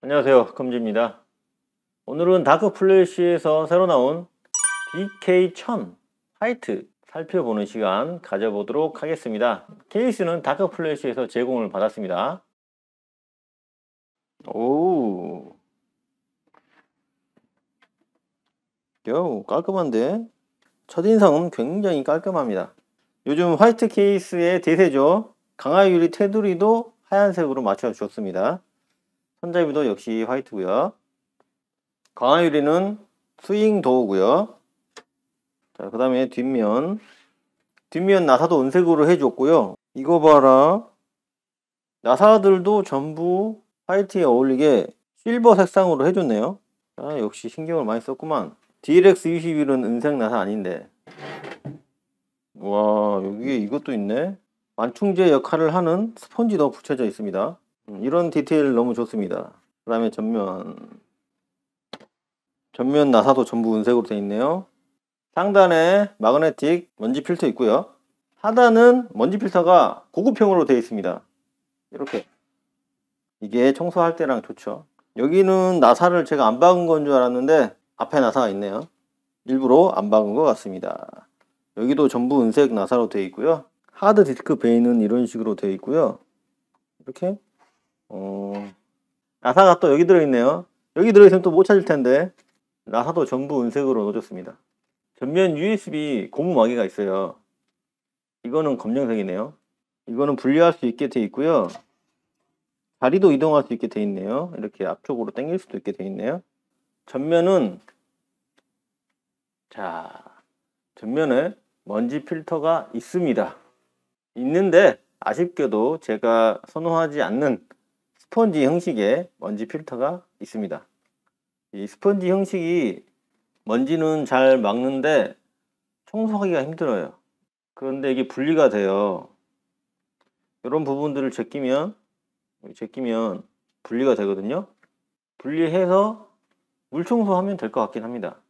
안녕하세요 금지입니다 오늘은 다크플래시에서 새로 나온 DK1000 화이트 살펴보는 시간 가져보도록 하겠습니다 케이스는 다크플래시에서 제공을 받았습니다 오 요, 깔끔한데 첫인상은 굉장히 깔끔합니다 요즘 화이트 케이스의 대세죠 강화유리 테두리도 하얀색으로 맞춰 주었습니다 손잡이도 역시 화이트고요. 강화 유리는 스윙 도우고요 자, 그 다음에 뒷면. 뒷면 나사도 은색으로 해줬고요. 이거 봐라. 나사들도 전부 화이트에 어울리게 실버 색상으로 해줬네요. 아, 역시 신경을 많이 썼구만. DLX21은 은색 나사 아닌데. 와, 여기에 이것도 있네. 완충제 역할을 하는 스펀지도 붙여져 있습니다. 음, 이런 디테일 너무 좋습니다. 그 다음에 전면 전면 나사도 전부 은색으로 되어 있네요. 상단에 마그네틱 먼지 필터 있고요. 하단은 먼지 필터가 고급형으로 되어 있습니다. 이렇게 이게 청소할 때랑 좋죠. 여기는 나사를 제가 안 박은 건 줄 알았는데 앞에 나사가 있네요. 일부러 안 박은 것 같습니다. 여기도 전부 은색 나사로 되어 있고요. 하드 디스크 베이는 이런 식으로 되어 있고요. 이렇게 어, 라사가 또 여기 들어있네요. 여기 들어있으면 또 못 찾을 텐데 라사도 전부 은색으로 넣어줬습니다. 전면 USB 고무 마개가 있어요. 이거는 검정색이네요. 이거는 분리할 수 있게 돼 있고요. 다리도 이동할 수 있게 돼 있네요. 이렇게 앞쪽으로 당길 수도 있게 돼 있네요. 전면은 자 전면에 먼지 필터가 있습니다. 있는데 아쉽게도 제가 선호하지 않는 스펀지 형식의 먼지 필터가 있습니다. 이 스펀지 형식이 먼지는 잘 막는데 청소하기가 힘들어요. 그런데 이게 분리가 돼요. 이런 부분들을 제끼면 제끼면 분리가 되거든요. 분리해서 물 청소하면 될 것 같긴 합니다.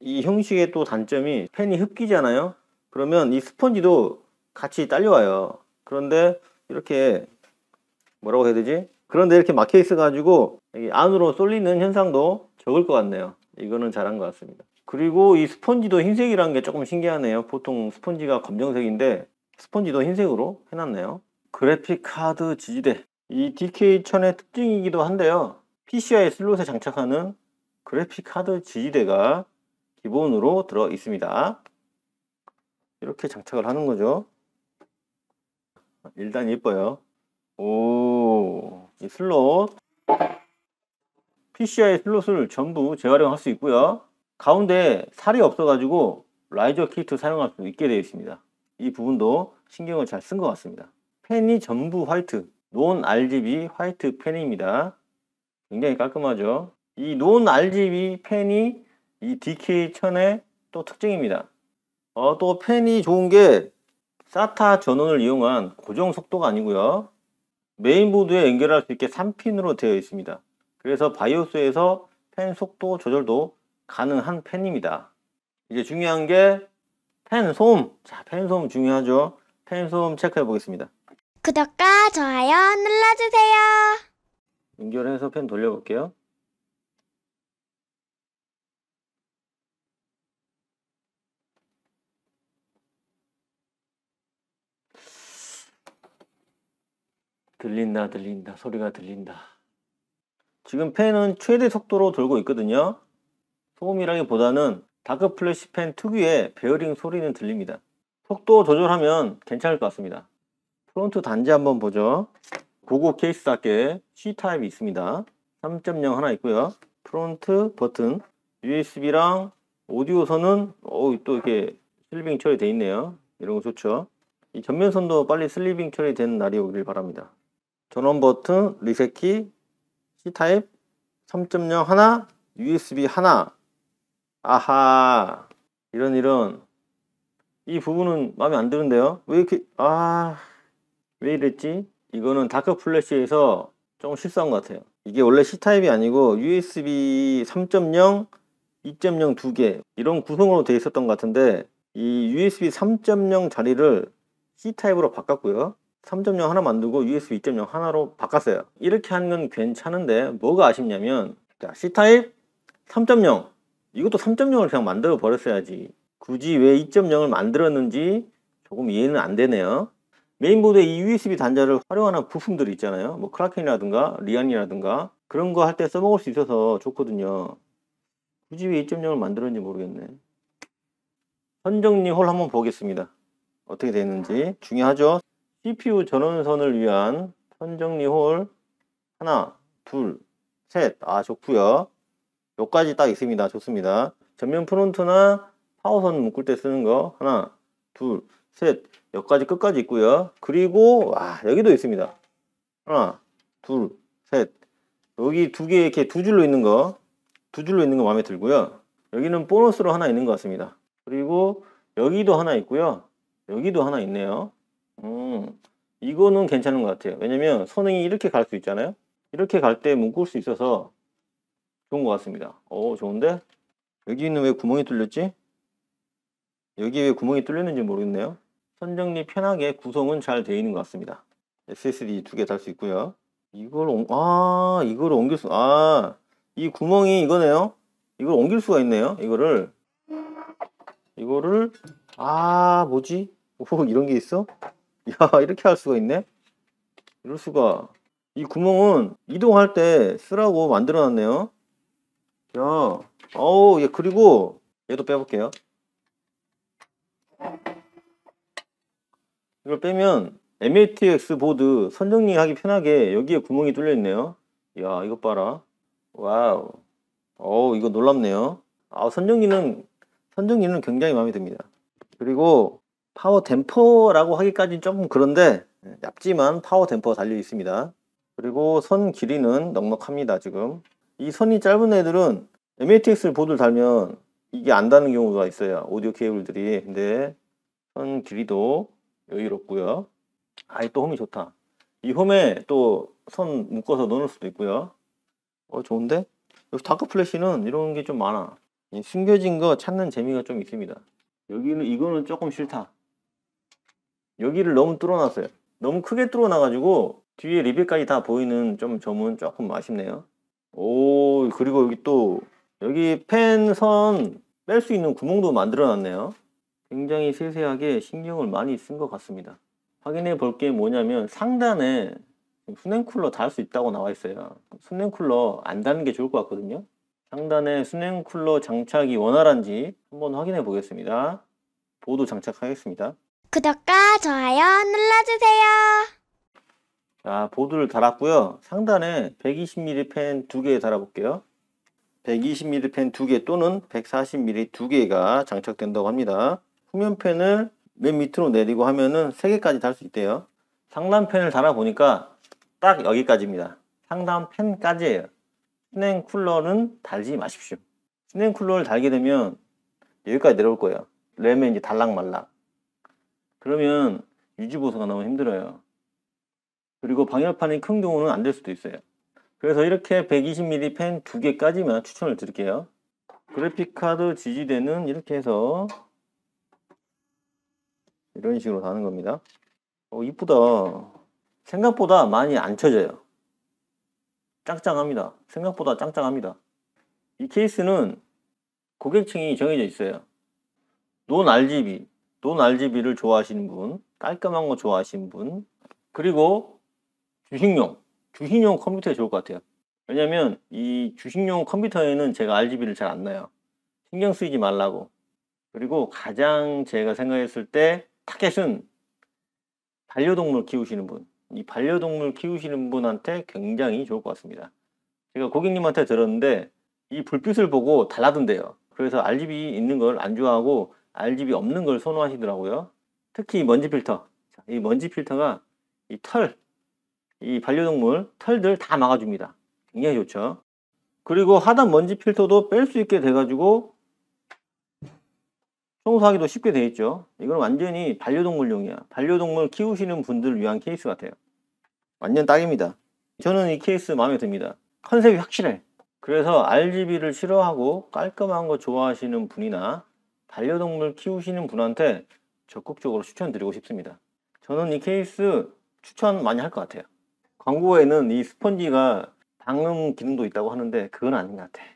이 형식의 또 단점이 팬이 흡기잖아요. 그러면 이 스펀지도 같이 딸려와요. 그런데 이렇게 뭐라고 해야 되지? 그런데 이렇게 막혀 있어 가지고 안으로 쏠리는 현상도 적을 것 같네요 이거는 잘한 것 같습니다 그리고 이 스펀지도 흰색이라는 게 조금 신기하네요 보통 스펀지가 검정색인데 스펀지도 흰색으로 해놨네요 그래픽카드 지지대 이 DK1000의 특징이기도 한데요 PCI 슬롯에 장착하는 그래픽카드 지지대가 기본으로 들어 있습니다 이렇게 장착을 하는 거죠 일단 예뻐요 오이 슬롯 PCI 슬롯을 전부 재활용할 수 있고요. 가운데 살이 없어가지고 라이저 키트 사용할 수 있게 되어 있습니다. 이 부분도 신경을 잘 쓴 것 같습니다. 팬이 전부 화이트, 논 RGB 화이트 팬입니다 굉장히 깔끔하죠. 이 논 RGB 팬이이 DK1000의 또 특징입니다. 어, 또팬이 좋은 게 사타 전원을 이용한 고정 속도가 아니고요. 메인보드에 연결할 수 있게 3핀으로 되어 있습니다. 그래서 바이오스에서 펜 속도 조절도 가능한 펜입니다. 이제 중요한 게펜 소음. 자, 펜 소음 중요하죠. 펜 소음 체크해 보겠습니다. 구독과 좋아요 눌러주세요. 연결해서 펜 돌려볼게요. 들린다, 들린다, 소리가 들린다. 지금 팬은 최대 속도로 돌고 있거든요. 소음이라기보다는 다크 플래시 팬 특유의 베어링 소리는 들립니다. 속도 조절하면 괜찮을 것 같습니다. 프론트 단지 한번 보죠. 고고 케이스답게 C타입이 있습니다. 3.0 하나 있고요. 프론트 버튼, USB랑 오디오선은 어우 또 이렇게 슬리빙 처리돼 있네요. 이런 거 좋죠. 이 전면선도 빨리 슬리빙 처리된 날이 오길 바랍니다. 전원버튼, 리셋키, C타입, 3.0 하나, USB 하나. 아하, 이런 이런. 이 부분은 마음에 안 드는데요? 왜 이렇게, 아, 왜 이랬지? 이거는 다크 플래시에서 조금 실수한 것 같아요. 이게 원래 C타입이 아니고 USB 3.0, 2.0 두 개, 이런 구성으로 되어 있었던 것 같은데, 이 USB 3.0 자리를 C타입으로 바꿨고요. 3.0 하나 만들고 USB 2.0 하나로 바꿨어요. 이렇게 한건 괜찮은데 뭐가 아쉽냐면 자, C타입 3.0 이것도 3.0을 그냥 만들어 버렸어야지 굳이 왜 2.0을 만들었는지 조금 이해는 안 되네요. 메인보드에 이 USB 단자를 활용하는 부품들이 있잖아요. 뭐 크라켄이라든가 리안이라든가 그런 거 할 때 써먹을 수 있어서 좋거든요. 굳이 왜 2.0을 만들었는지 모르겠네. 선정리 홀 한번 보겠습니다. 어떻게 되는지 중요하죠. CPU 전원선을 위한 편정리 홀 하나, 둘, 셋. 아, 좋구요여기까지딱 있습니다. 좋습니다. 전면 프론트나 파워선 묶을 때 쓰는 거 하나, 둘, 셋. 여기까지 끝까지 있고요. 그리고 와, 여기도 있습니다. 하나, 둘, 셋. 여기 두 개 이렇게 두 줄로 있는 거. 두 줄로 있는 거 마음에 들고요. 여기는 보너스로 하나 있는 것 같습니다. 그리고 여기도 하나 있고요. 여기도 하나 있네요. 음, 이거는 괜찮은 것 같아요. 왜냐면 선행이 이렇게 갈 수 있잖아요. 이렇게 갈 때 묶을 수 있어서 좋은 것 같습니다. 오, 어, 좋은데? 여기는 있왜 구멍이 뚫렸지? 여기 왜 구멍이 뚫렸는지 모르겠네요. 선정리 편하게 구성은 잘 되어 있는 것 같습니다. SSD 두 개 달 수 있고요. 이걸 옮, 아, 이걸 옮길 수, 아, 이 구멍이 이거네요. 이걸 옮길 수가 있네요. 이거를, 이거를, 아, 뭐지? 오, 이런 게 있어? 야 이렇게 할 수가 있네? 이럴 수가 이 구멍은 이동할 때 쓰라고 만들어 놨네요 야 어우 예 그리고 얘도 빼볼게요 이걸 빼면 MATX 보드 선정리 하기 편하게 여기에 구멍이 뚫려 있네요 야 이것 봐라 와우 어우 이거 놀랍네요 아 선정리는 선정리는 굉장히 마음에 듭니다 그리고 파워 댐퍼라고 하기까지는 조금 그런데 예, 얇지만 파워 댐퍼 달려 있습니다 그리고 선 길이는 넉넉합니다 지금 이 선이 짧은 애들은 MATX 보드를 달면 이게 안 닿는 경우가 있어요 오디오 케이블들이 근데 선 길이도 여유롭고요 아이 또 홈이 좋다 이 홈에 또 선 묶어서 넣을 수도 있고요 어 좋은데 여기 다크 플래시는 이런 게 좀 많아 숨겨진 거 찾는 재미가 좀 있습니다 여기는 이거는 조금 싫다 여기를 너무 뚫어놨어요. 너무 크게 뚫어놔가지고 뒤에 리빌까지 다 보이는 좀 점은 조금 아쉽네요. 오 그리고 여기 또 여기 펜선 뺄 수 있는 구멍도 만들어놨네요. 굉장히 세세하게 신경을 많이 쓴 것 같습니다. 확인해 볼 게 뭐냐면 상단에 수냉쿨러 달 수 있다고 나와 있어요. 수냉쿨러 안 다는 게 좋을 것 같거든요. 상단에 수냉쿨러 장착이 원활한지 한번 확인해 보겠습니다. 보도 장착하겠습니다. 구독과 좋아요 눌러주세요. 자, 보드를 달았고요. 상단에 120mm 펜 2개 달아볼게요. 120mm 펜 2개 또는 140mm 2개가 장착된다고 합니다. 후면 펜을 맨 밑으로 내리고 하면은 3개까지 달 수 있대요. 상단 펜을 달아보니까 딱 여기까지입니다. 상단 펜까지예요. 스냉 쿨러는 달지 마십시오. 스냉 쿨러를 달게 되면 여기까지 내려올 거예요. 레면 이제 달랑말랑. 그러면 유지보수가 너무 힘들어요. 그리고 방열판이 큰 경우는 안 될 수도 있어요. 그래서 이렇게 120mm 펜 두 개까지만 추천을 드릴게요. 그래픽카드 지지대는 이렇게 해서 이런 식으로 다는 겁니다. 어, 이쁘다. 생각보다 많이 안 쳐져요. 짱짱합니다. 생각보다 짱짱합니다. 이 케이스는 고객층이 정해져 있어요. 논 RGB, 논 RGB를 좋아하시는 분, 깔끔한 거 좋아하시는 분, 그리고 주식용, 주식용 컴퓨터에 좋을 것 같아요. 왜냐면 이 주식용 컴퓨터에는 제가 RGB를 잘 안 넣어요. 신경 쓰이지 말라고. 그리고 가장 제가 생각했을 때 타겟은 반려동물 키우시는 분. 이 반려동물 키우시는 분한테 굉장히 좋을 것 같습니다. 제가 고객님한테 들었는데 이 불빛을 보고 달라던데요. 그래서 RGB 있는 걸 안 좋아하고 RGB 없는 걸 선호하시더라고요. 특히 먼지 필터. 이 먼지 필터가 이 털, 이 반려동물 털들 다 막아줍니다. 굉장히 좋죠. 그리고 하단 먼지 필터도 뺄 수 있게 돼가지고 청소하기도 쉽게 돼 있죠. 이건 완전히 반려동물용이야. 반려동물 키우시는 분들을 위한 케이스 같아요. 완전 딱입니다. 저는 이 케이스 마음에 듭니다. 컨셉이 확실해. 그래서 RGB를 싫어하고 깔끔한 거 좋아하시는 분이나 반려동물 키우시는 분한테 적극적으로 추천드리고 싶습니다. 저는 이 케이스 추천 많이 할 것 같아요. 광고에는 이 스펀지가 방음 기능도 있다고 하는데 그건 아닌 것 같아. 요